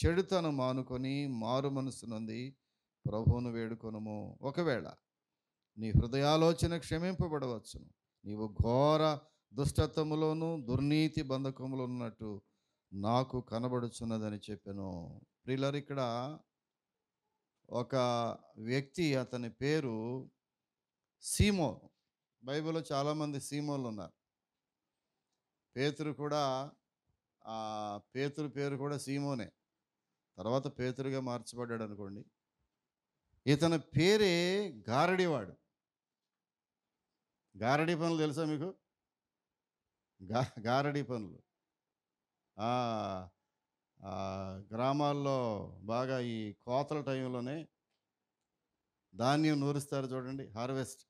చెడుతను మానుకొని మారు మనసు నుండి ప్రభువును వేడుకొనుము ఒకవేళ నీ హృదయాలోచన క్షమింపబడవచ్చును నీవు ఘోర దుష్టత్వములోను దుర్నీతి బంధకములో ఉన్నట్టు నాకు కనబడుచున్నదని చెప్పాను ప్రిలర్ ఇక్కడ ఒక వ్యక్తి అతని పేరు సీమో బైబిల్లో చాలామంది సీమోలు ఉన్నారు పేతురు కూడా పేతురు పేరు కూడా సీమోనే తర్వాత పేతురుగా మార్చబడ్డాడు అనుకోండి ఇతని పేరే గారడివాడు గారడి పనులు తెలుసా మీకు గా గారడి పనులు గ్రామాల్లో బాగా ఈ కోతల టైంలోనే ధాన్యం నూరుస్తారు చూడండి హార్వెస్ట్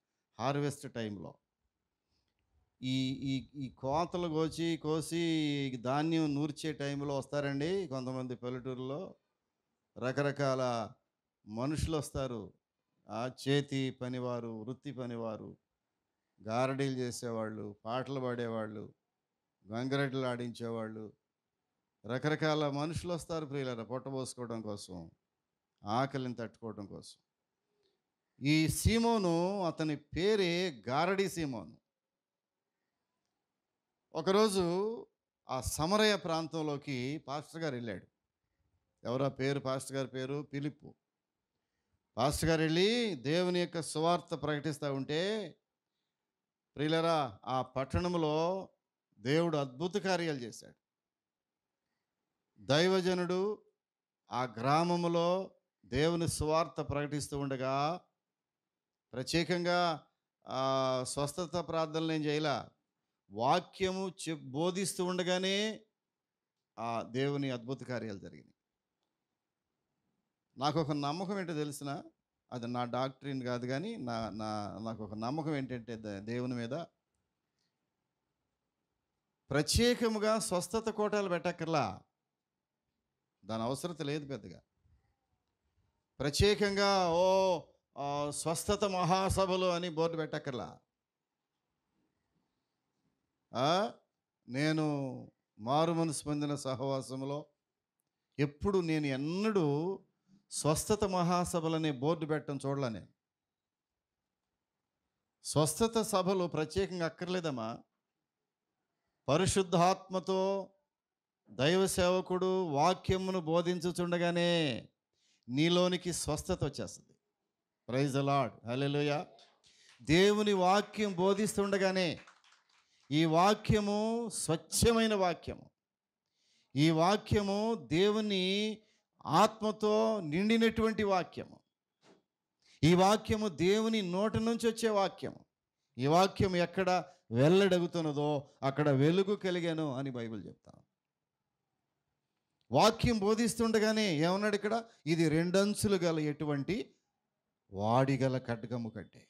హార్వెస్ట్ టైంలో ఈ ఈ ఈ కోతలు కోచి కోసి ధాన్యం నూర్చే టైంలో వస్తారండి కొంతమంది పల్లెటూరులో రకరకాల మనుషులు వస్తారు ఆ చేతి పనివారు వృత్తి పనివారు గారడీలు చేసేవాళ్ళు పాటలు పాడేవాళ్ళు గంగరెడ్లు ఆడించేవాళ్ళు రకరకాల మనుషులు వస్తారు ప్రియులరా పొట్టబోసుకోవడం కోసం ఆకలిని తట్టుకోవడం కోసం ఈ సీమోను అతని పేరే గారడి సీమోను ఒకరోజు ఆ సమరయ ప్రాంతంలోకి పాస్టర్ గారు వెళ్ళాడు ఎవరా పేరు పాస్టర్ గారి పేరు పిలుపు పాస్టర్ గారు వెళ్ళి దేవుని యొక్క సువార్త ప్రకటిస్తూ ఉంటే ప్రియులరా ఆ పట్టణంలో దేవుడు అద్భుత కార్యాలు చేశాడు దైవజనుడు ఆ గ్రామంలో దేవుని సువార్త ప్రకటిస్తూ ఉండగా ప్రత్యేకంగా స్వస్థత ప్రార్థనలు నేను చేయలా వాక్యము చె బోధిస్తూ ఉండగానే ఆ దేవుని అద్భుత కార్యాలు జరిగినాయి నాకు ఒక నమ్మకం ఏంటో తెలిసిన అది నా డాక్టరీన్ కాదు కానీ నా నా నాకు ఒక నమ్మకం ఏంటంటే దేవుని మీద ప్రత్యేకముగా స్వస్థత కోటాలు పెట్టక్కర్లా దాని అవసరత లేదు పెద్దగా ప్రత్యేకంగా ఓ స్వస్థత మహాసభలు అని బోర్డు పెట్టక్కర్లా నేను మారు మనసు పొందిన సహవాసంలో ఎప్పుడు నేను ఎన్నడూ స్వస్థత మహాసభలని బోర్డు పెట్టడం చూడలే నేను స్వస్థత సభలు ప్రత్యేకంగా అక్కర్లేదమ్మా పరిశుద్ధాత్మతో దైవ సేవకుడు వాక్యమును బోధించుచుండగానే నీలోనికి స్వస్థత వచ్చేస్తుంది ప్రైజ్ అలాడ్ హలెలుయ దేవుని వాక్యం బోధిస్తుండగానే ఈ వాక్యము స్వచ్ఛమైన వాక్యము ఈ వాక్యము దేవుని ఆత్మతో నిండినటువంటి వాక్యము ఈ వాక్యము దేవుని నోట నుంచి వచ్చే వాక్యము ఈ వాక్యం ఎక్కడ వెల్లడగుతున్నదో అక్కడ వెలుగు కలిగాను అని బైబిల్ చెప్తాను వాక్యం బోధిస్తుండగానే ఏమన్నాడు ఇక్కడ ఇది రెండంచులు గల ఎటువంటి వాడిగల ఖడ్గము కట్టే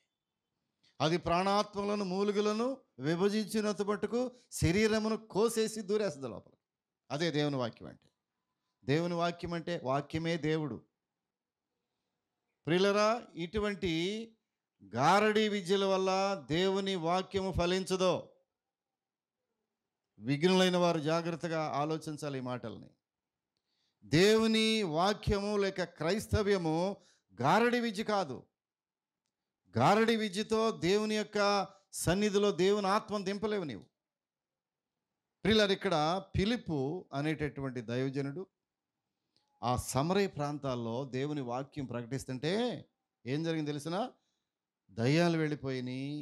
అది ప్రాణాత్మలను మూలుగులను విభజించినంత మటుకు శరీరమును కోసేసి దూరేస్తుంది లోపల అదే దేవుని వాక్యం అంటే దేవుని వాక్యం అంటే వాక్యమే దేవుడు ప్రిలరా ఇటువంటి గారడీ విద్యల వల్ల దేవుని వాక్యము ఫలించదో విఘ్నులైన వారు జాగ్రత్తగా ఆలోచించాలి ఈ మాటల్ని దేవుని వాక్యము లేక క్రైస్తవ్యము గారడి విద్య కాదు గారడి విద్యతో దేవుని యొక్క సన్నిధిలో దేవుని ఆత్మను దింపలేవు నీవు ప్రిలర్ ఇక్కడ పిలుపు అనేటటువంటి దైవజనుడు ఆ సమరయ ప్రాంతాల్లో దేవుని వాక్యం ప్రకటిస్తుంటే ఏం జరిగింది తెలిసిన దయ్యాలు వెళ్ళిపోయినాయి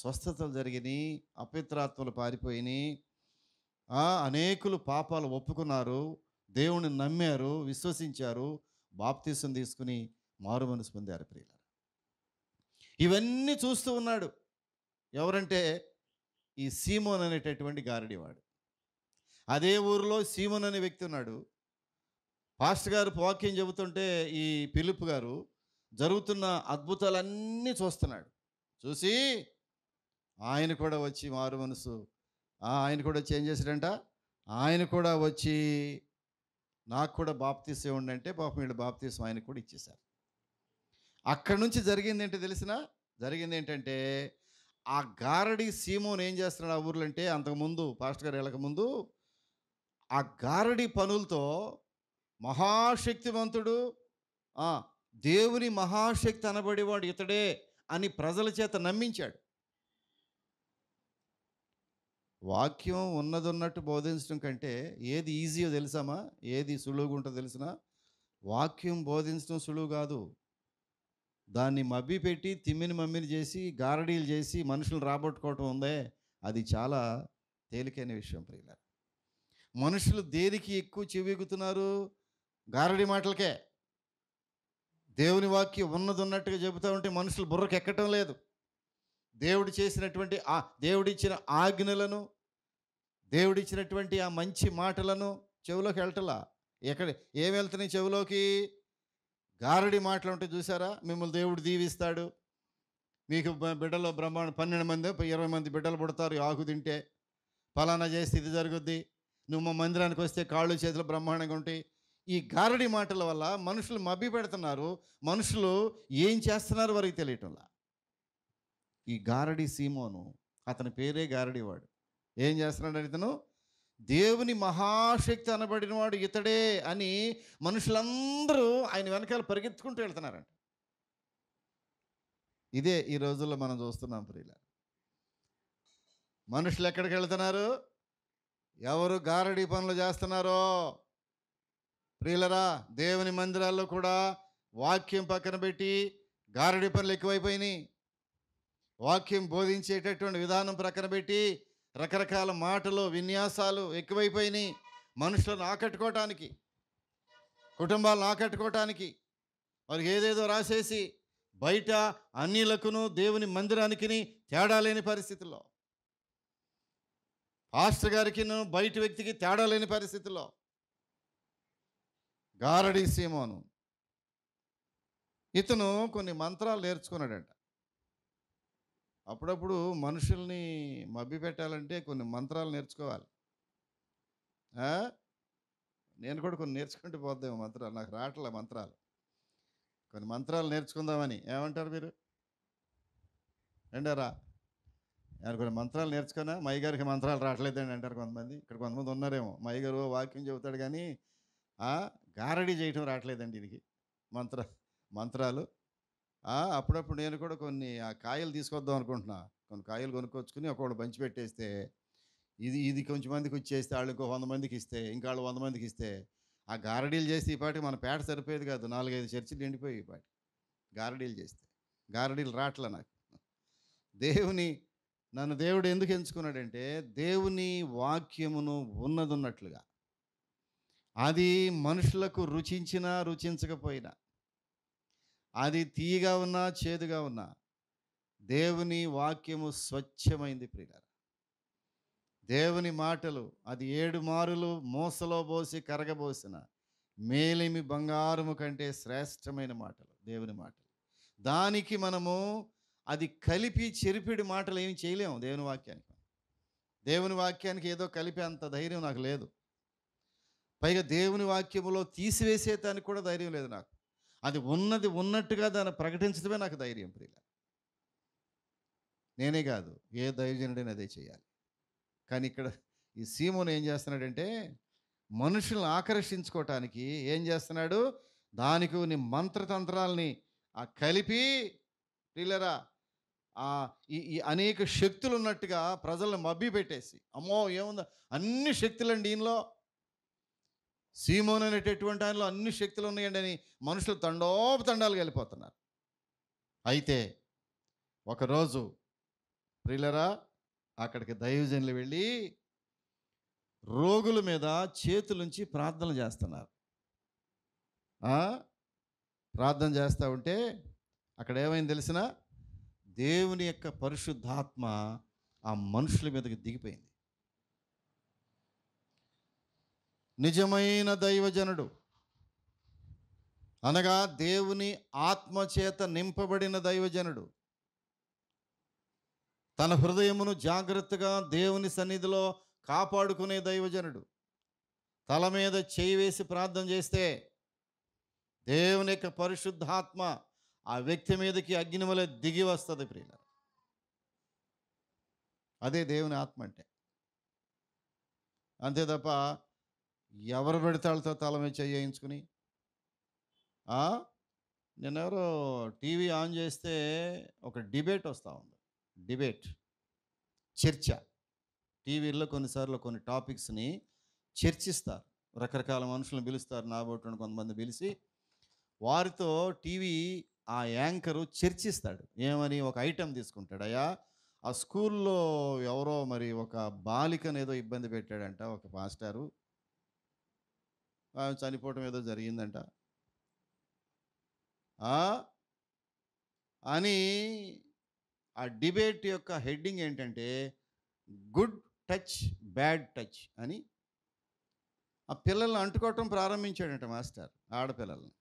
స్వస్థతలు జరిగినాయి అపిత్రాత్మలు పారిపోయినాయి అనేకులు పాపాలు ఒప్పుకున్నారు దేవుని నమ్మారు విశ్వసించారు బాప్తీసం తీసుకుని మారు మనసు పొందారు ప్రియులారు ఇవన్నీ చూస్తూ ఉన్నాడు ఎవరంటే ఈ సీమోన్ అనేటటువంటి గారడివాడు అదే ఊరిలో సీమోన్ అనే వ్యక్తి ఉన్నాడు పాస్టర్ గారు వాక్యం చెబుతుంటే ఈ పిలుపు గారు జరుగుతున్న అద్భుతాలన్నీ చూస్తున్నాడు చూసి ఆయన కూడా వచ్చి మారు మనసు ఆయన కూడా చేంజ్ చేశాడంట ఆయన కూడా వచ్చి నాకు కూడా బాప్తీస్ ఇవ్వండి అంటే పాపం వీళ్ళు బాప్తీసం ఆయనకు కూడా ఇచ్చేశారు అక్కడి నుంచి జరిగింది ఏంటో తెలిసిన జరిగింది ఏంటంటే ఆ గారడి సీమోన్ ఏం చేస్తున్నాడు ఆ ఊర్లో అంటే అంతకుముందు పాస్టర్ గారు వెళ్ళకముందు ఆ గారడి పనులతో మహాశక్తివంతుడు దేవుని మహాశక్తి అనబడేవాడు ఇతడే అని ప్రజల చేత నమ్మించాడు వాక్యం ఉన్నదన్నట్టు బోధించడం కంటే ఏది ఈజీయో తెలుసామా ఏది సులువుగా ఉంటుందో తెలిసినా వాక్యం బోధించడం సులువు కాదు దాన్ని మబ్బి పెట్టి తిమ్మిని మమ్మిని చేసి గారడీలు చేసి మనుషులు రాబట్టుకోవటం ఉందే అది చాలా తేలికైన విషయం ప్రియుల మనుషులు దేనికి ఎక్కువ చెవిగుతున్నారు గారడి మాటలకే దేవుని వాక్యం ఉన్నది ఉన్నట్టుగా చెబుతూ ఉంటే మనుషులు బుర్రకు ఎక్కటం లేదు దేవుడు చేసినటువంటి ఆ దేవుడిచ్చిన ఆజ్ఞలను దేవుడిచ్చినటువంటి ఆ మంచి మాటలను చెవిలోకి వెళ్ళటలా ఎక్కడ ఏం వెళ్తున్నాయి చెవిలోకి గారడి మాటలు ఉంటే చూసారా మిమ్మల్ని దేవుడు దీవిస్తాడు మీకు బిడ్డలు బ్రహ్మాండ పన్నెండు మంది ఇరవై మంది బిడ్డలు పుడతారు ఆకు తింటే ఫలానా చేస్తే ఇది జరుగుద్ది నువ్వు మా మందిరానికి వస్తే కాళ్ళు చేతులు బ్రహ్మాండంగా ఉంటాయి ఈ గారడి మాటల వల్ల మనుషులు మబ్బి పెడుతున్నారు మనుషులు ఏం చేస్తున్నారు వారికి తెలియటంలా ఈ గారడి సీమోను అతని పేరే గారడివాడు ఏం చేస్తున్నాడు ఇతను దేవుని మహాశక్తి అనబడినవాడు ఇతడే అని మనుషులందరూ ఆయన వెనకాల పరిగెత్తుకుంటూ వెళ్తున్నారంట ఇదే ఈ రోజుల్లో మనం చూస్తున్నాం ప్రియుల మనుషులు ఎక్కడికి వెళ్తున్నారు ఎవరు గారడీ పనులు చేస్తున్నారో ప్రియులరా దేవుని మందిరాల్లో కూడా వాక్యం పక్కన పెట్టి గారడి పనులు ఎక్కువైపోయినాయి వాక్యం బోధించేటటువంటి విధానం ప్రక్కన పెట్టి రకరకాల మాటలు విన్యాసాలు ఎక్కువైపోయినాయి మనుషులను ఆకట్టుకోవటానికి కుటుంబాలను ఆకట్టుకోవటానికి వారికి ఏదేదో రాసేసి బయట అన్నిలకును దేవుని మందిరానికి తేడా లేని పరిస్థితుల్లో పాస్టర్ గారికి బయట వ్యక్తికి తేడా లేని పరిస్థితుల్లో గారడి సీమోను ఇతను కొన్ని మంత్రాలు నేర్చుకున్నాడంట అప్పుడప్పుడు మనుషుల్ని మభ్య పెట్టాలంటే కొన్ని మంత్రాలు నేర్చుకోవాలి నేను కూడా కొన్ని నేర్చుకుంటూ పోద్దాం మంత్రాలు నాకు రావట్లే మంత్రాలు కొన్ని మంత్రాలు నేర్చుకుందామని ఏమంటారు మీరు అంటారా నేను కొన్ని మంత్రాలు నేర్చుకున్నా మై గారికి మంత్రాలు రావట్లేదండి అంటారు కొంతమంది ఇక్కడ కొంతమంది ఉన్నారేమో మై గారు వాక్యం చెబుతాడు కానీ గారడీ చేయటం రావట్లేదండి దీనికి మంత్ర మంత్రాలు అప్పుడప్పుడు నేను కూడా కొన్ని ఆ కాయలు తీసుకొద్దాం అనుకుంటున్నా కొన్ని కాయలు కొనుక్కొచ్చుకుని ఒకళ్ళు పంచిపెట్టేస్తే ఇది ఇది కొంచెం మందికి వచ్చేస్తే వాళ్ళు ఇంకో వంద మందికి ఇస్తే ఇంకా వాళ్ళు వంద మందికి ఇస్తే ఆ గారడీలు చేస్తే ఈ మన పేట సరిపోయేది కాదు నాలుగైదు చర్చిలు ఎండిపోయి ఈ పాటి గారడీలు చేస్తే గారడీలు రావట్ల నాకు దేవుని నన్ను దేవుడు ఎందుకు ఎంచుకున్నాడంటే దేవుని వాక్యమును ఉన్నదున్నట్లుగా అది మనుషులకు రుచించినా రుచించకపోయినా అది తీయగా ఉన్నా చేదుగా ఉన్నా దేవుని వాక్యము స్వచ్ఛమైంది ప్రియులారు దేవుని మాటలు అది ఏడు మారులు మోసలో పోసి కరగబోసిన మేలిమి బంగారము కంటే శ్రేష్టమైన మాటలు దేవుని మాటలు దానికి మనము అది కలిపి చెరిపిడి మాటలు ఏమి చేయలేము దేవుని వాక్యానికి దేవుని వాక్యానికి ఏదో కలిపే అంత ధైర్యం నాకు లేదు పైగా దేవుని వాక్యంలో తీసివేసే దానికి కూడా ధైర్యం లేదు నాకు అది ఉన్నది ఉన్నట్టుగా దాన్ని ప్రకటించడమే నాకు ధైర్యం ప్రియుల నేనే కాదు ఏ దైవజనుడైనా అదే చేయాలి కానీ ఇక్కడ ఈ సీమోను ఏం చేస్తున్నాడంటే మనుషులను ఆకర్షించుకోవటానికి ఏం చేస్తున్నాడు దానికి నీ మంత్రతంత్రాలని ఆ కలిపి ప్రియులరా ఆ ఈ అనేక శక్తులు ఉన్నట్టుగా ప్రజలను మబ్బి పెట్టేసి అమ్మో ఏముందో అన్ని శక్తులండి దీనిలో సీమోన్ అనేటటువంటి ఆయనలో అన్ని శక్తులు ఉన్నాయండి అని మనుషులు తండోపతండాలు వెళ్ళిపోతున్నారు అయితే ఒకరోజు ప్రిలరా అక్కడికి దైవజనులు వెళ్ళి రోగుల మీద చేతులుంచి ప్రార్థన చేస్తున్నారు ప్రార్థన చేస్తూ ఉంటే అక్కడ ఏమైంది తెలిసిన దేవుని యొక్క పరిశుద్ధాత్మ ఆ మనుషుల మీదకి దిగిపోయింది నిజమైన దైవజనుడు అనగా దేవుని ఆత్మచేత నింపబడిన దైవజనుడు తన హృదయమును జాగ్రత్తగా దేవుని సన్నిధిలో కాపాడుకునే దైవజనుడు తల మీద చేయి వేసి ప్రార్థన చేస్తే దేవుని యొక్క పరిశుద్ధాత్మ ఆ వ్యక్తి మీదకి అగ్ని వలె దిగి వస్తుంది ప్రియుల అదే దేవుని ఆత్మ అంటే అంతే తప్ప ఎవరు పెడతాళ్ళతో తలమే చేయించుకుని నిన్నెవరో టీవీ ఆన్ చేస్తే ఒక డిబేట్ వస్తూ ఉంది డిబేట్ చర్చ టీవీల్లో కొన్నిసార్లు కొన్ని టాపిక్స్ని చర్చిస్తారు రకరకాల మనుషులను పిలుస్తారు నాబోట్లను కొంతమంది పిలిచి వారితో టీవీ ఆ యాంకరు చర్చిస్తాడు ఏమని ఒక ఐటెం తీసుకుంటాడు అయ్యా ఆ స్కూల్లో ఎవరో మరి ఒక బాలికను ఏదో ఇబ్బంది పెట్టాడంట ఒక మాస్టారు ఆమె చనిపోవటం ఏదో జరిగిందంట అని ఆ డిబేట్ యొక్క హెడ్డింగ్ ఏంటంటే గుడ్ టచ్ బ్యాడ్ టచ్ అని ఆ పిల్లల్ని అంటుకోవటం ప్రారంభించాడంట మాస్టర్ ఆడపిల్లల్ని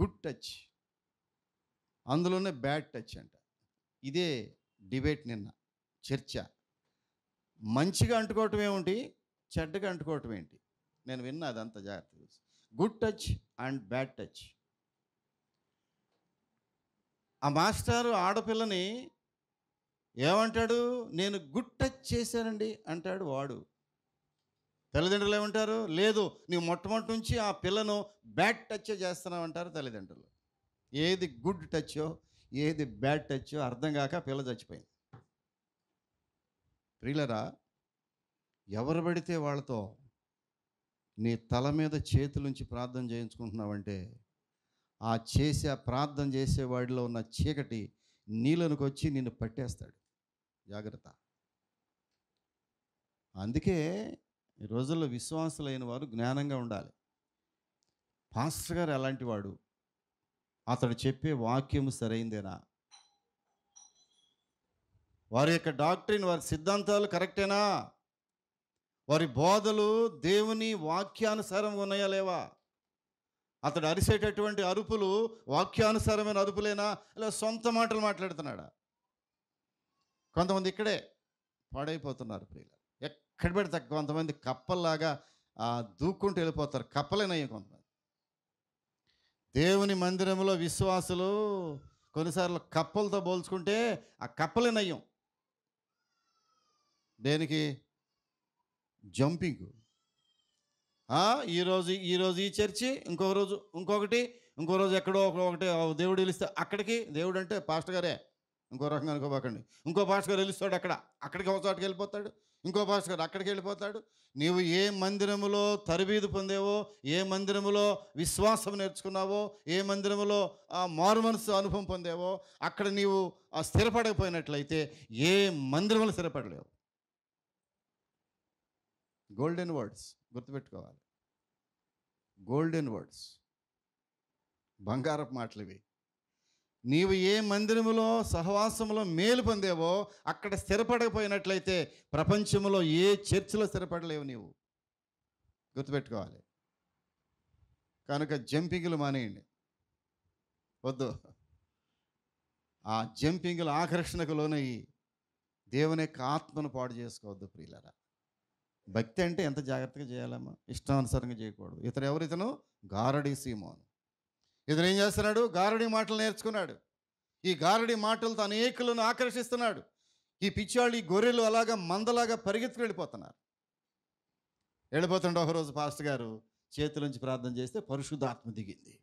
గుడ్ టచ్ అందులోనే బ్యాడ్ టచ్ అంట ఇదే డిబేట్ నిన్న చర్చ మంచిగా అంటుకోవటం ఏమిటి చెడ్డగా అంటుకోవటం ఏంటి నేను విన్నా అదంతా జాగ్రత్త good touch and bad touch ఆ మాస్టారు ఆడపిల్లని ఏమంటాడు నేను గుడ్ టచ్ చేశానండి అంటాడు వాడు తల్లిదండ్రులు ఏమంటారు లేదు నీవు మొట్టమొదటి నుంచి ఆ పిల్లను బ్యాడ్ టచ్ చేస్తున్నావు అంటారు తల్లిదండ్రులు ఏది గుడ్ టచ్చో ఏది బ్యాడ్ టచ్చో అర్థం కాక పిల్ల చచ్చిపోయింది ప్రియులరా ఎవరు పడితే వాళ్ళతో నీ తల మీద చేతులుంచి ప్రార్థన చేయించుకుంటున్నావంటే ఆ చేసే ప్రార్థన చేసేవాడిలో ఉన్న చీకటి నీళ్ళనికి వచ్చి నిన్ను పట్టేస్తాడు జాగ్రత్త అందుకే ఈ రోజుల్లో విశ్వాసులైన వారు జ్ఞానంగా ఉండాలి పాస్టర్ గారు ఎలాంటి వాడు అతడు చెప్పే వాక్యము సరైందేనా వారి యొక్క డాక్టరీని వారి సిద్ధాంతాలు కరెక్టేనా వారి బోధలు దేవుని వాక్యానుసారం ఉన్నాయా లేవా అతడు అరిసేటటువంటి అరుపులు వాక్యానుసారమైన అరుపులేనా లేదా సొంత మాటలు మాట్లాడుతున్నాడా కొంతమంది ఇక్కడే పాడైపోతున్నారు పిల్లలు ఎక్కడ పెడితే కొంతమంది కప్పల్లాగా దూక్కుంటూ వెళ్ళిపోతారు కప్పలేనయ్యా కొంతమంది దేవుని మందిరంలో విశ్వాసులు కొన్నిసార్లు కప్పలతో పోల్చుకుంటే ఆ కప్పలేనయ్యం దేనికి జంపింగ్ ఈరోజు ఈరోజు ఈ చర్చి ఇంకొక రోజు ఇంకొకటి ఇంకో రోజు ఎక్కడో ఒకటి దేవుడు వెళ్ళిస్తే అక్కడికి దేవుడు అంటే పాస్టర్ గారే ఇంకో రకంగా అనుకోబాకండి ఇంకో పాస్టర్ గారు వెళ్ళిస్తాడు అక్కడ అక్కడికి అవసరాటికి వెళ్ళిపోతాడు ఇంకో పాస్టర్ గారు అక్కడికి వెళ్ళిపోతాడు నీవు ఏ మందిరములో తరబీదు పొందేవో ఏ మందిరములో విశ్వాసం నేర్చుకున్నావో ఏ మందిరములో మారు మనసు అనుభవం పొందేవో అక్కడ నీవు స్థిరపడకపోయినట్లయితే ఏ మందిరములు స్థిరపడలేవు గోల్డెన్ వర్డ్స్ గుర్తుపెట్టుకోవాలి గోల్డెన్ వర్డ్స్ బంగారపు మాటలు ఇవి నీవు ఏ మందిరములో సహవాసములో మేలు పొందేవో అక్కడ స్థిరపడకపోయినట్లయితే ప్రపంచంలో ఏ చర్చిలో స్థిరపడలేవు నీవు గుర్తుపెట్టుకోవాలి కనుక జంపింగ్లు మానేయండి వద్దు ఆ జంపింగ్లు ఆకర్షణకు లోనయ్యి దేవుని యొక్క ఆత్మను పాడు చేసుకోవద్దు ప్రియులరా భక్తి అంటే ఎంత జాగ్రత్తగా చేయాలమ్మా ఇష్టానుసారంగా చేయకూడదు ఇతను ఎవరు ఇతను గారడి సీమోను ఇతను ఏం చేస్తున్నాడు గారడి మాటలు నేర్చుకున్నాడు ఈ గారడి మాటలతో అనేకులను ఆకర్షిస్తున్నాడు ఈ పిచ్చాళ్ళు ఈ గొర్రెలు అలాగా మందలాగా పరిగెత్తుకు వెళ్ళిపోతున్నారు వెళ్ళిపోతుండే ఒకరోజు పాస్ట్ గారు చేతిలోంచి ప్రార్థన చేస్తే పరిశుద్ధాత్మ దిగింది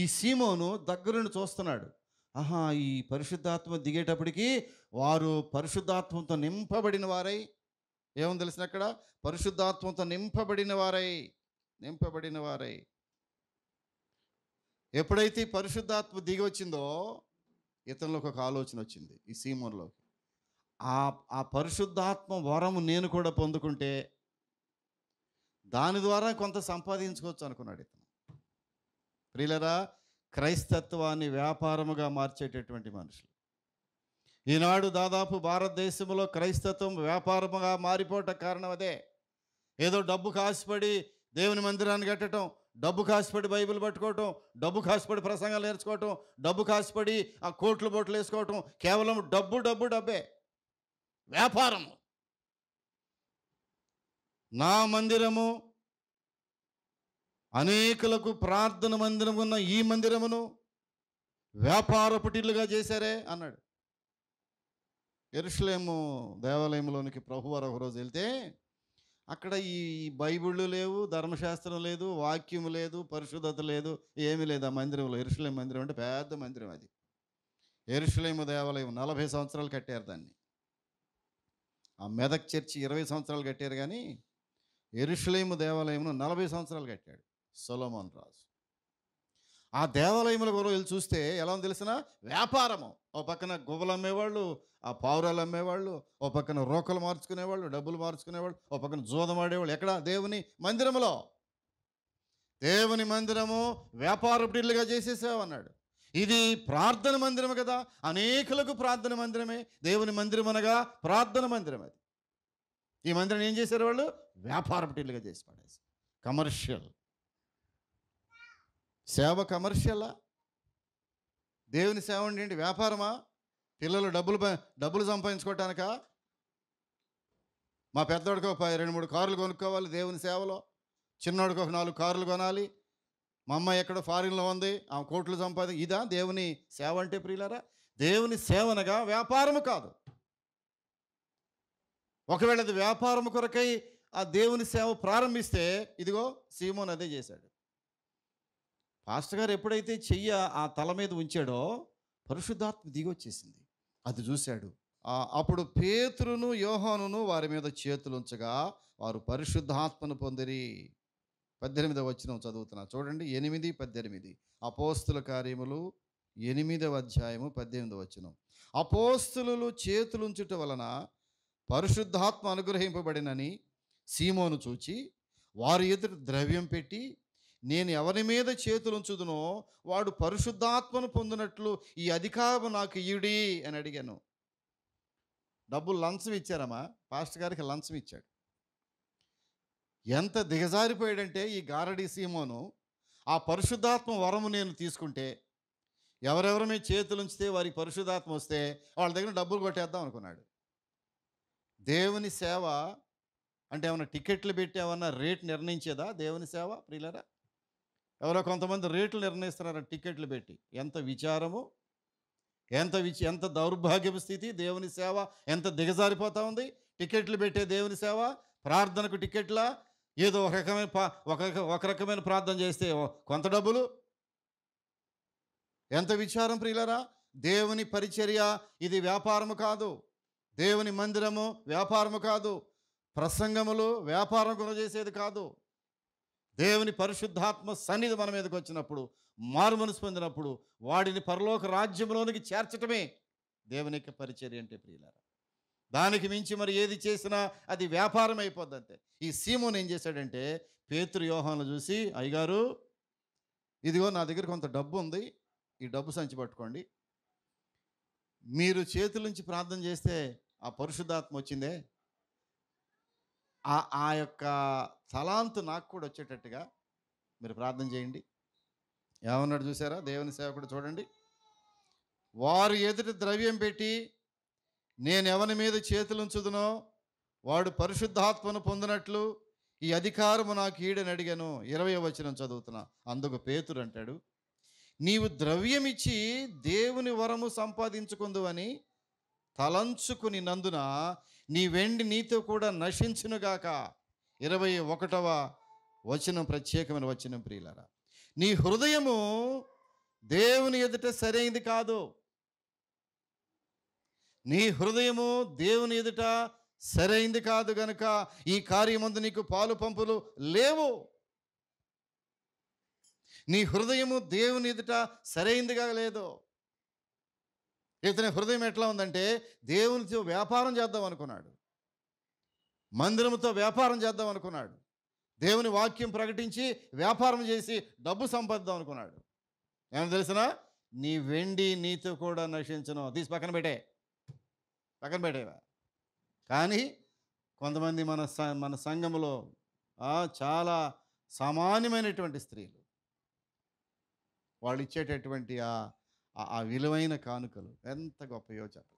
ఈ సీమోను దగ్గరుండి చూస్తున్నాడు ఆహా ఈ పరిశుద్ధాత్మ దిగేటప్పటికీ వారు పరిశుద్ధాత్మతో నింపబడిన వారై ఏమని తెలిసిన అక్కడ పరిశుద్ధాత్మంతో నింపబడిన వారై నింపబడిన వారై ఎప్పుడైతే పరిశుద్ధాత్మ దిగి వచ్చిందో ఇతనిలోకి ఒక ఆలోచన వచ్చింది ఈ సీమోన్లోకి ఆ ఆ పరిశుద్ధాత్మ వరము నేను కూడా పొందుకుంటే దాని ద్వారా కొంత సంపాదించుకోవచ్చు అనుకున్నాడు ఇతను ప్రియులరా క్రైస్తత్వాన్ని వ్యాపారముగా మార్చేటటువంటి మనుషులు ఈనాడు దాదాపు భారతదేశంలో క్రైస్తత్వం వ్యాపారముగా మారిపోవట కారణం అదే ఏదో డబ్బు కాసిపడి దేవుని మందిరాన్ని కట్టడం డబ్బు కాసిపడి బైబిల్ పట్టుకోవటం డబ్బు కాసిపడి ప్రసంగాలు నేర్చుకోవటం డబ్బు కాసిపడి ఆ కోట్లు బోట్లు వేసుకోవటం కేవలం డబ్బు డబ్బు డబ్బే వ్యాపారము నా మందిరము అనేకులకు ప్రార్థన మందిరం ఉన్న ఈ మందిరమును వ్యాపార పుటిల్లుగా చేశారే అన్నాడు ఎరుషులేము దేవాలయంలోనికి ప్రభువారు ఒకరోజు వెళ్తే అక్కడ ఈ బైబిళ్ళు లేవు ధర్మశాస్త్రం లేదు వాక్యం లేదు పరిశుద్ధత లేదు ఏమీ లేదు ఆ మందిరంలో ఎరుషులేం మందిరం అంటే పెద్ద మందిరం అది ఎరుషులేము దేవాలయం నలభై సంవత్సరాలు కట్టారు దాన్ని ఆ మెదక్ చర్చి ఇరవై సంవత్సరాలు కట్టారు కానీ ఎరుషులేము దేవాలయంను నలభై సంవత్సరాలు కట్టాడు సొలోమోన్ రాజు ఆ దేవాలయముల కూడా వెళ్ళి చూస్తే ఎలా ఉంది తెలిసిన వ్యాపారము ఓ పక్కన గువ్వలు అమ్మేవాళ్ళు ఆ పావురాలు అమ్మేవాళ్ళు ఓ పక్కన రోకలు మార్చుకునేవాళ్ళు డబ్బులు మార్చుకునేవాళ్ళు ఓ పక్కన జూదం ఆడేవాళ్ళు ఎక్కడ దేవుని మందిరములో దేవుని మందిరము వ్యాపారపుడిల్లుగా చేసేసావు అన్నాడు ఇది ప్రార్థన మందిరము కదా అనేకులకు ప్రార్థన మందిరమే దేవుని మందిరం అనగా ప్రార్థన మందిరం అది ఈ మందిరం ఏం చేశారు వాళ్ళు వ్యాపారపుటిల్లుగా చేసి పడేసి కమర్షియల్ సేవ కమర్షియలా దేవుని సేవ ఏంటి వ్యాపారమా పిల్లలు డబ్బులు డబ్బులు సంపాదించుకోవటానిక మా పెద్దోడికి ఒక రెండు మూడు కార్లు కొనుక్కోవాలి దేవుని సేవలో చిన్నోడికి ఒక నాలుగు కార్లు కొనాలి మా అమ్మ ఎక్కడో ఫారిన్లో ఉంది ఆ కోట్లు సంపాది ఇదా దేవుని సేవ అంటే ప్రియులారా దేవుని సేవనగా వ్యాపారము కాదు ఒకవేళ అది వ్యాపారం కొరకై ఆ దేవుని సేవ ప్రారంభిస్తే ఇదిగో సీమోన్ అదే చేశాడు పాస్టర్ గారు ఎప్పుడైతే చెయ్య ఆ తల మీద ఉంచాడో పరిశుద్ధాత్మ దిగొచ్చేసింది అది చూశాడు అప్పుడు పేతురును యోహానును వారి మీద చేతులు ఉంచగా వారు పరిశుద్ధాత్మను పొందిరి పద్దెనిమిది వచ్చిన చదువుతున్నా చూడండి ఎనిమిది పద్దెనిమిది అపోస్తుల కార్యములు ఎనిమిదవ అధ్యాయము పద్దెనిమిది వచ్చిన అపోస్తులు చేతులుంచుట వలన పరిశుద్ధాత్మ అనుగ్రహింపబడినని సీమోను చూచి వారి ఎదురు ద్రవ్యం పెట్టి నేను ఎవరి మీద చేతులు ఉంచుదునో వాడు పరిశుద్ధాత్మను పొందినట్లు ఈ అధికారం నాకు ఇయుడి అని అడిగాను డబ్బులు లంచం ఇచ్చారమ్మా పాస్టర్ గారికి లంచం ఇచ్చాడు ఎంత దిగజారిపోయాడంటే ఈ గారడి సీమోను ఆ పరిశుద్ధాత్మ వరము నేను తీసుకుంటే ఎవరెవరు మీద చేతులు ఉంచితే వారికి పరిశుద్ధాత్మ వస్తే వాళ్ళ దగ్గర డబ్బులు కొట్టేద్దాం అనుకున్నాడు దేవుని సేవ అంటే ఏమైనా టికెట్లు పెట్టి ఏమన్నా రేట్ నిర్ణయించేదా దేవుని సేవ ప్రియులరా ఎవరో కొంతమంది రేట్లు నిర్ణయిస్తున్నారు టికెట్లు పెట్టి ఎంత విచారము ఎంత విచ ఎంత దౌర్భాగ్యపు స్థితి దేవుని సేవ ఎంత దిగజారిపోతూ ఉంది టికెట్లు పెట్టే దేవుని సేవ ప్రార్థనకు టికెట్లా ఏదో ఒక రకమైన ఒక ఒక రకమైన ప్రార్థన చేస్తే కొంత డబ్బులు ఎంత విచారం ప్రియులరా దేవుని పరిచర్య ఇది వ్యాపారము కాదు దేవుని మందిరము వ్యాపారము కాదు ప్రసంగములు వ్యాపారం గురి చేసేది కాదు దేవుని పరిశుద్ధాత్మ సన్నిధి మన మీదకి వచ్చినప్పుడు మారు మనసు పొందినప్పుడు వాడిని పరలోక రాజ్యంలోనికి చేర్చటమే దేవుని యొక్క పరిచర్య అంటే ప్రియులారా దానికి మించి మరి ఏది చేసినా అది వ్యాపారం అయిపోద్ది అంతే ఈ సీమోని ఏం చేశాడంటే పేతురు వ్యూహాన్ని చూసి అయ్యగారు ఇదిగో నా దగ్గర కొంత డబ్బు ఉంది ఈ డబ్బు సంచి పట్టుకోండి మీరు చేతుల నుంచి ప్రార్థన చేస్తే ఆ పరిశుద్ధాత్మ వచ్చిందే ఆ యొక్క తలాంతు నాకు కూడా వచ్చేటట్టుగా మీరు ప్రార్థన చేయండి ఏమన్నాడు చూసారా దేవుని సేవ కూడా చూడండి వారు ఎదుటి ద్రవ్యం పెట్టి నేను ఎవరి మీద చేతులు ఉంచుదునో వాడు పరిశుద్ధాత్మను పొందినట్లు ఈ అధికారము నాకు ఈడని అడిగాను ఇరవై వచనం చదువుతున్నా అందుకు పేతురు అంటాడు నీవు ద్రవ్యం ఇచ్చి దేవుని వరము సంపాదించుకుందు అని తలంచుకుని నందున నీ వెండి నీతో కూడా నశించునుగాక ఇరవై ఒకటవ వచనం ప్రత్యేకమైన వచనం ప్రియులరా నీ హృదయము దేవుని ఎదుట సరైనది కాదు నీ హృదయము దేవుని ఎదుట సరైంది కాదు గనక ఈ కార్యమందు నీకు పాలు పంపులు లేవు నీ హృదయము దేవుని ఎదుట సరైందిగా లేదు ఇతని హృదయం ఎట్లా ఉందంటే దేవునితో వ్యాపారం చేద్దాం అనుకున్నాడు మందిరంతో వ్యాపారం చేద్దాం అనుకున్నాడు దేవుని వాక్యం ప్రకటించి వ్యాపారం చేసి డబ్బు సంపాదిద్దాం అనుకున్నాడు ఏమైనా తెలిసిన నీ వెండి నీతో కూడా నశించను తీసి పక్కన పెట్టే పక్కన పెట్టేవా కానీ కొంతమంది మన మన సంఘంలో చాలా సామాన్యమైనటువంటి స్త్రీలు వాళ్ళు ఇచ్చేటటువంటి ఆ విలువైన కానుకలు ఎంత గొప్పయో చెప్పలేదు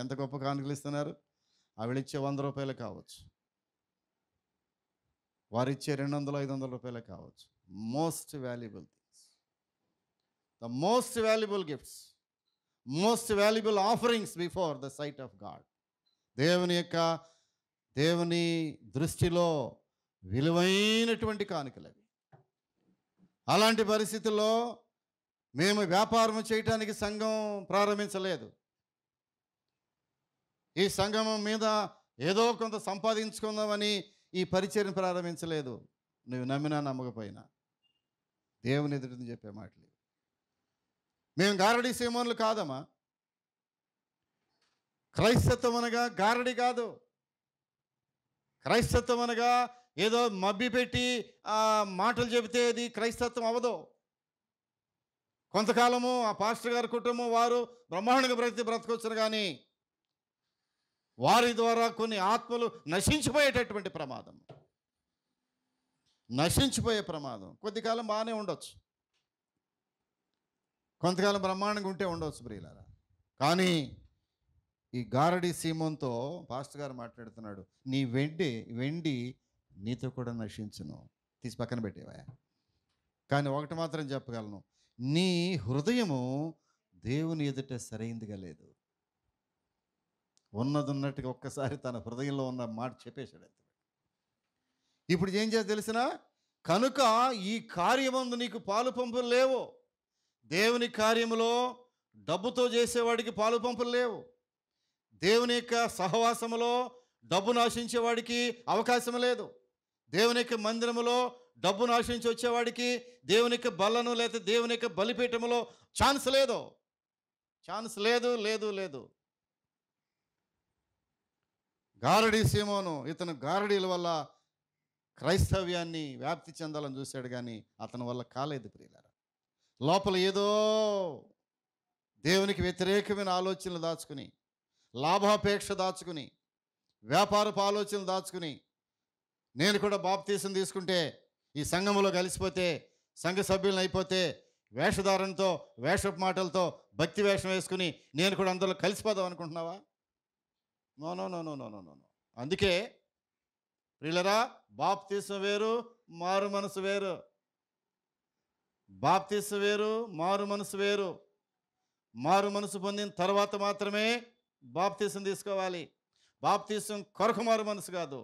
ఎంత గొప్ప కానుకలు ఇస్తున్నారు ఇచ్చే వంద రూపాయలు కావచ్చు వారిచ్చే రెండు వందలు ఐదు వందల రూపాయలు కావచ్చు most valuable things the most valuable gifts most valuable offerings before the sight of God దేవుని యొక్క దేవుని దృష్టిలో విలువైనటువంటి కానుకలవి అవి అలాంటి పరిస్థితుల్లో మేము వ్యాపారం చేయటానికి సంఘం ప్రారంభించలేదు ఈ సంగమం మీద ఏదో కొంత సంపాదించుకుందామని ఈ పరిచయం ప్రారంభించలేదు నువ్వు నమ్మినా నమ్మకపోయినా దేవుని ఎదుటిని చెప్పే మాటలు మేము గారడి సీమోన్లు కాదమ్మా క్రైస్తత్వం అనగా గారడి కాదు క్రైస్తత్వం అనగా ఏదో మబ్బి పెట్టి మాటలు చెబితే అది క్రైస్తత్వం అవదు కొంతకాలము ఆ పాస్టర్ గారి కుటుంబం వారు బ్రహ్మాండంగా ప్రతి బ్రతకొచ్చును కానీ వారి ద్వారా కొన్ని ఆత్మలు నశించిపోయేటటువంటి ప్రమాదం నశించిపోయే ప్రమాదం కొద్దికాలం బాగానే ఉండొచ్చు కొంతకాలం బ్రహ్మాండంగా ఉంటే ఉండవచ్చు ప్రియులారా కానీ ఈ గారడి సీమంతో పాస్టర్ గారు మాట్లాడుతున్నాడు నీ వెండి వెండి నీతో కూడా నశించును తీసి పక్కన పెట్టేవా కానీ ఒకటి మాత్రం చెప్పగలను నీ హృదయము దేవుని ఎదుట సరైందిగా లేదు ఉన్నది ఉన్నట్టుగా ఒక్కసారి తన హృదయంలో ఉన్న మాట చెప్పేశాడు అంతే ఇప్పుడు ఏం చేసి తెలిసిన కనుక ఈ కార్యమందు నీకు పాలు పంపులు లేవు దేవుని కార్యములో డబ్బుతో చేసేవాడికి పాలు పంపులు లేవు దేవుని యొక్క సహవాసములో డబ్బు నాశించేవాడికి అవకాశం లేదు దేవుని యొక్క మందిరములో డబ్బు నాశించి వచ్చేవాడికి దేవుని యొక్క బల్లను లేకపోతే దేవుని యొక్క బలిపీఠములో ఛాన్స్ లేదు ఛాన్స్ లేదు లేదు లేదు గారడీ సీమోను ఇతను గారడీల వల్ల క్రైస్తవ్యాన్ని వ్యాప్తి చెందాలని చూశాడు కానీ అతని వల్ల కాలేదు ప్రియులారా లోపల ఏదో దేవునికి వ్యతిరేకమైన ఆలోచనలు దాచుకుని లాభాపేక్ష దాచుకుని వ్యాపారపు ఆలోచనలు దాచుకుని నేను కూడా బాప్తీసం తీసుకుంటే ఈ సంఘంలో కలిసిపోతే సంఘ సభ్యులను అయిపోతే వేషధారణతో వేషపు మాటలతో భక్తి వేషం వేసుకుని నేను కూడా అందరిలో కలిసిపోదాం అనుకుంటున్నావా no no no no no no no అందుకే ప్రియులరా బాప్తీసం వేరు మారు మనసు వేరు బాప్తీస వేరు మారు మనసు వేరు మారు మనసు పొందిన తర్వాత మాత్రమే బాప్తీసం తీసుకోవాలి బాప్తీసం కొరకు మారు మనసు కాదు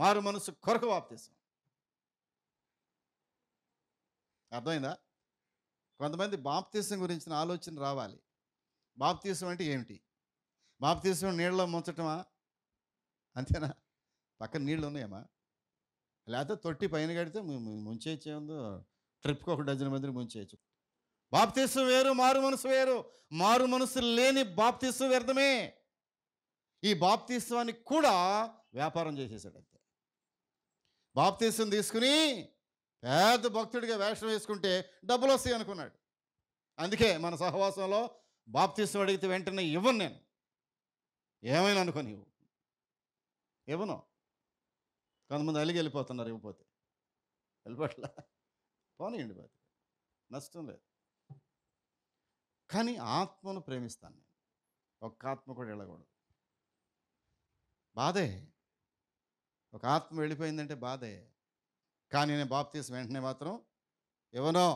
మారు మనసు కొరకు బాప్తీసం అర్థమైందా కొంతమంది బాప్తీసం గురించిన ఆలోచన రావాలి బాప్తీసం అంటే ఏమిటి తీసుకుని నీళ్ళలో ముంచటమా అంతేనా పక్కన నీళ్ళు ఉన్నాయమ్మా లేకపోతే తొట్టి పైన కడితే ముంచేయచ్చే ఉందో ట్రిప్కి ఒక డజన్ మందిని ముంచేయచ్చు బాప్తీసు వేరు మారు మనసు వేరు మారు మనసు లేని బాప్తీసు వ్యర్థమే ఈ బాప్తీస్వాన్ని కూడా వ్యాపారం చేసేసాడు అంతే బాప్తీసం తీసుకుని పెద్ద భక్తుడిగా వేషం వేసుకుంటే డబ్బులు వస్తాయి అనుకున్నాడు అందుకే మన సహవాసంలో బాప్తీసం అడిగితే వెంటనే ఇవ్వను నేను ఏమైనా అనుకో నీవు ఇవ్వను కొంతమంది అలిగి వెళ్ళిపోతున్నారు ఇవ్వపోతే వెళ్ళిపోట్లా పోనీయండి బాధ నష్టం లేదు కానీ ఆత్మను ప్రేమిస్తాను నేను ఒక్క ఆత్మ కూడా వెళ్ళకూడదు బాధే ఒక ఆత్మ వెళ్ళిపోయిందంటే బాధే కానీ నేను బాప్తీసం వెంటనే మాత్రం ఇవ్వనో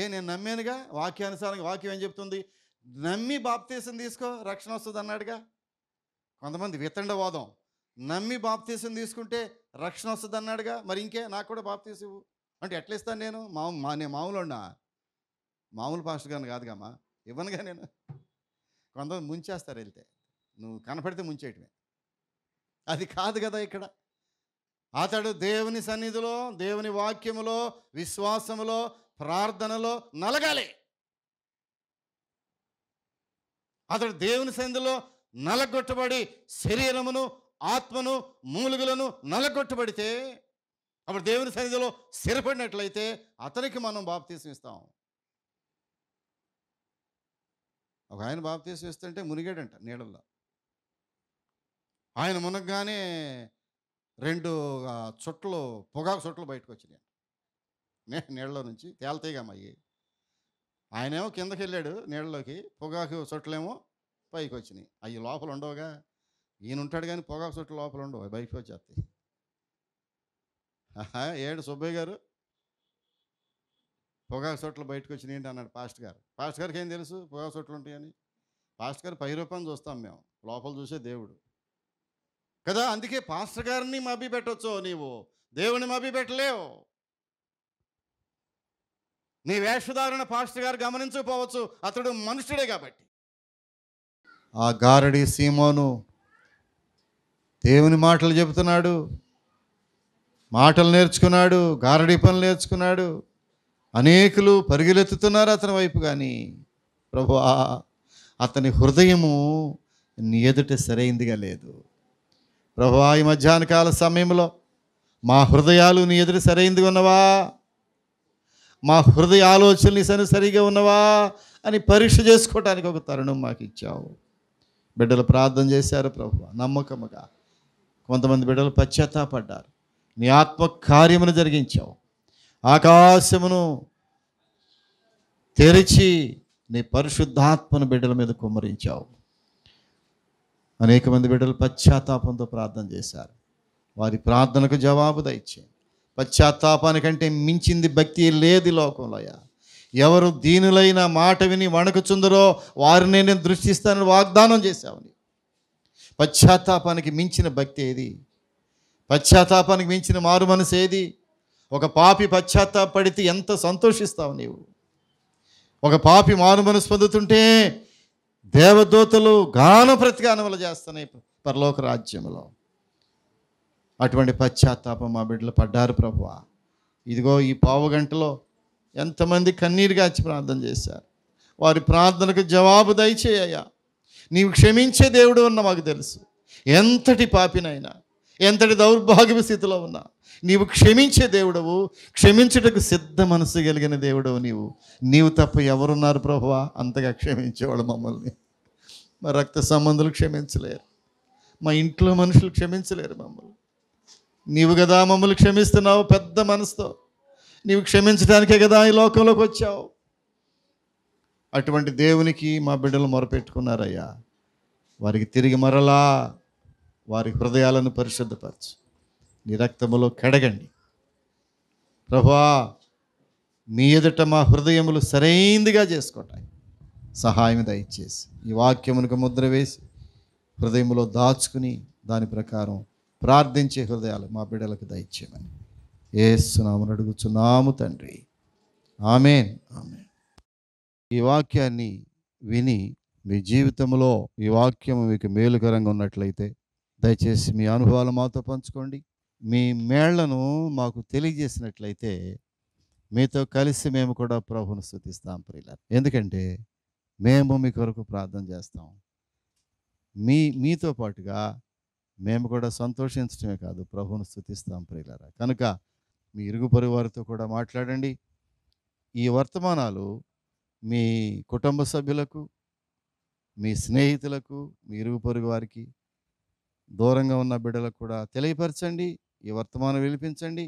ఏ నేను నమ్మేనుగా వాక్యానుసారంగా వాక్యం ఏం చెప్తుంది నమ్మి బాప్తీసం తీసుకో రక్షణ వస్తుంది అన్నాడుగా కొంతమంది వితండవాదం నమ్మి బాప్తీసం తీసుకుంటే రక్షణ వస్తుంది అన్నాడుగా మరి ఇంకే నాకు కూడా బాప్తీసు అంటే ఎట్లా ఇస్తాను నేను మా మా నేను మామూలున్నా మామూలు పాస్టర్ గారిని కాదుగామా ఇవ్వనుగా నేను కొంతమంది ముంచేస్తారు వెళ్తే నువ్వు కనపడితే ముంచేయటమే అది కాదు కదా ఇక్కడ అతడు దేవుని సన్నిధిలో దేవుని వాక్యములో విశ్వాసములో ప్రార్థనలో నలగాలి అతడు దేవుని సన్నిధిలో నలగొట్టబడి శరీరమును ఆత్మను మూలుగులను నలగొట్టబడితే అప్పుడు దేవుని సన్నిధిలో స్థిరపడినట్లయితే అతనికి మనం బాప్తీసం ఇస్తాం ఒక ఆయన బాప్తీసం ఇస్తుంటే మునిగాడంట నీళ్ళల్లో ఆయన మునగగానే రెండు చుట్టలు పొగాకు చుట్టలు బయటకు వచ్చినాయి నీళ్ళలో నుంచి తేలతాయిగా అమ్మాయి ఆయనేమో కిందకి వెళ్ళాడు నీళ్ళలోకి పొగాకు చుట్టలేమో పైకి వచ్చినాయి అవి లోపల ఉండవుగా ఈయన ఉంటాడు కానీ పొగాకు చుట్టూ లోపల ఉండవు బయటకు వచ్చేస్తాయి ఏడు సుబ్బయ్య గారు పొగాకు చోట్ల బయటకు వచ్చినాయి ఏంటి అన్నాడు పాస్ట్ గారు పాస్ట్ గారికి ఏం తెలుసు పొగాకు చోట్లు ఉంటాయని పాస్ట్ గారు పై రూపాన్ని చూస్తాం మేము లోపల చూసే దేవుడు కదా అందుకే పాస్టర్ గారిని మభి పెట్టవచ్చు నీవు దేవుని మభి పెట్టలేవు నీ వేషధారణ పాస్టర్ గారు గమనించకపోవచ్చు అతడు మనుషుడే కాబట్టి ఆ గారడి సీమోను దేవుని మాటలు చెబుతున్నాడు మాటలు నేర్చుకున్నాడు గారడి పనులు నేర్చుకున్నాడు అనేకులు పరిగెలెత్తుతున్నారు అతని వైపు కానీ ప్రభు అతని హృదయము నీ ఎదుట సరైందిగా లేదు ప్రభువా ఈ మధ్యాహ్నకాల సమయంలో మా హృదయాలు నీ ఎదుట సరైందిగా ఉన్నవా మా హృదయ ఆలోచనలు సరిగా ఉన్నవా అని పరీక్ష చేసుకోవడానికి ఒక తరుణం మాకు ఇచ్చావు బిడ్డలు ప్రార్థన చేశారు ప్రభు నమ్మకముగా కొంతమంది బిడ్డలు పశ్చాత్తాపడ్డారు నీ ఆత్మ కార్యమును జరిగించావు ఆకాశమును తెరిచి నీ పరిశుద్ధాత్మను బిడ్డల మీద కుమ్మరించావు అనేక మంది బిడ్డలు పశ్చాత్తాపంతో ప్రార్థన చేశారు వారి ప్రార్థనకు జవాబు దయచేయండి పశ్చాత్తాపానికంటే మించింది భక్తి లేదు లోకంలోయా ఎవరు దీనులైన మాట విని వణకుచుందరో వారిని నేను దృష్టిస్తానని వాగ్దానం చేశావని పశ్చాత్తాపానికి మించిన భక్తి ఏది పశ్చాత్తాపానికి మించిన మారు మనసు ఏది ఒక పాపి పశ్చాత్తాపడితే ఎంత సంతోషిస్తావు నీవు ఒక పాపి మారు మనసు పొందుతుంటే దేవదూతలు గాన ప్రతిగానములు చేస్తున్నాయి పరలోక రాజ్యంలో అటువంటి పశ్చాత్తాపం మా బిడ్డలు పడ్డారు ప్రభు ఇదిగో ఈ పావు గంటలో ఎంతమంది కన్నీరు కాచి ప్రార్థన చేశారు వారి ప్రార్థనకు జవాబు దయచేయ్యా నీవు క్షమించే దేవుడు ఉన్న మాకు తెలుసు ఎంతటి పాపినైనా ఎంతటి దౌర్భాగ్య స్థితిలో ఉన్నా నీవు క్షమించే దేవుడవు క్షమించుటకు సిద్ధ మనసు కలిగిన దేవుడవు నీవు నీవు తప్ప ఎవరున్నారు ప్రభువా అంతగా క్షమించేవాడు మమ్మల్ని మా రక్త సంబంధులు క్షమించలేరు మా ఇంట్లో మనుషులు క్షమించలేరు మమ్మల్ని నీవు కదా మమ్మల్ని క్షమిస్తున్నావు పెద్ద మనసుతో నీవు క్షమించడానికే కదా ఈ లోకంలోకి వచ్చావు అటువంటి దేవునికి మా బిడ్డలు మొరపెట్టుకున్నారయ్యా వారికి తిరిగి మరలా వారి హృదయాలను పరిశుద్ధపరచు నీ రక్తములో కడగండి ప్రభా మీ ఎదుట మా హృదయములు సరైందిగా చేసుకుంటాయి సహాయం దయచేసి ఈ వాక్యమునకు ముద్ర వేసి హృదయంలో దాచుకుని దాని ప్రకారం ప్రార్థించే హృదయాలు మా బిడ్డలకు దయచేయమని ఏస్తున్నామని అడుగుతున్నాము తండ్రి ఆమెన్ ఆమె ఈ వాక్యాన్ని విని మీ జీవితంలో ఈ వాక్యం మీకు మేలుకరంగా ఉన్నట్లయితే దయచేసి మీ అనుభవాలు మాతో పంచుకోండి మీ మేళ్లను మాకు తెలియజేసినట్లయితే మీతో కలిసి మేము కూడా ప్రభును స్థుతిస్తాం ప్రియుల ఎందుకంటే మేము మీ కొరకు ప్రార్థన చేస్తాం మీ మీతో పాటుగా మేము కూడా సంతోషించడమే కాదు ప్రభువును స్థుతిస్తాం ప్రియులరా కనుక మీ ఇరుగు వారితో కూడా మాట్లాడండి ఈ వర్తమానాలు మీ కుటుంబ సభ్యులకు మీ స్నేహితులకు మీ ఇరుగు పొరుగు వారికి దూరంగా ఉన్న బిడ్డలకు కూడా తెలియపరచండి ఈ వర్తమానం వినిపించండి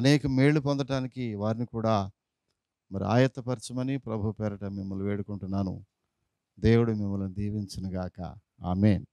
అనేక మేళ్లు పొందటానికి వారిని కూడా మరి ఆయత్తపరచమని ప్రభు పేరట మిమ్మల్ని వేడుకుంటున్నాను దేవుడు మిమ్మల్ని దీవించినగాక ఆమెన్